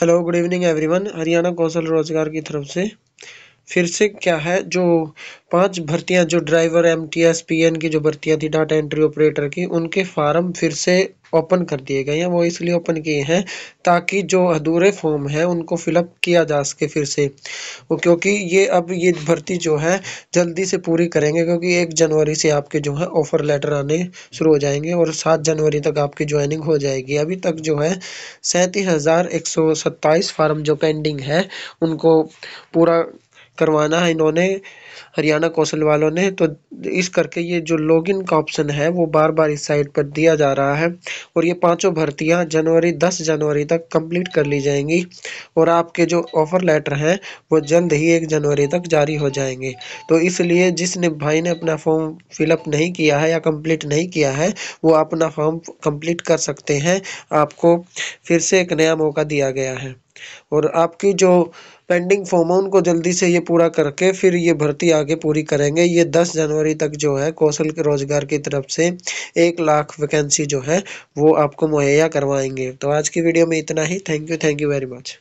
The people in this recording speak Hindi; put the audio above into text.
hello good evening everyone Haryana Kaushal Rozgar की तरफ से फिर से क्या है जो पांच भर्तियां जो driver M T S P N की जो भर्तियां थी डाटा एंट्री ऑपरेटर की उनके फार्म फिर से ओपन कर दिए गए हैं वो इसलिए ओपन किए हैं ताकि जो अधूरे फॉर्म हैं उनको फिलअप किया जा सके फिर से वो क्योंकि ये अब ये भर्ती जो है जल्दी से पूरी करेंगे क्योंकि एक जनवरी से आपके जो है ऑफ़र लेटर आने शुरू हो जाएंगे और सात जनवरी तक आपकी ज्वाइनिंग हो जाएगी अभी तक जो है सैंतीस हज़ार एक सौ सत्ताईस फार्म जो पेंडिंग है उनको पूरा करवाना है इन्होंने हरियाणा कौशल वालों ने तो इस करके ये जो लॉगिन का ऑप्शन है वो बार बार इस साइट पर दिया जा रहा है और ये पांचों भर्तियां जनवरी 10 जनवरी तक कंप्लीट कर ली जाएंगी और आपके जो ऑफ़र लेटर हैं वो जल्द ही एक जनवरी तक जारी हो जाएंगे तो इसलिए जिस भाई ने अपना फॉर्म फिलअप नहीं किया है या कंप्लीट नहीं किया है वो अपना फॉर्म कंप्लीट कर सकते हैं आपको फिर से एक नया मौका दिया गया है और आपकी जो पेंडिंग फॉर्म है उनको जल्दी से ये पूरा करके फिर ये भर्ती आगे पूरी करेंगे ये 10 जनवरी तक जो है कौशल के रोजगार की तरफ से एक लाख वैकेंसी जो है वो आपको मुहैया करवाएंगे तो आज की वीडियो में इतना ही thank you thank you very much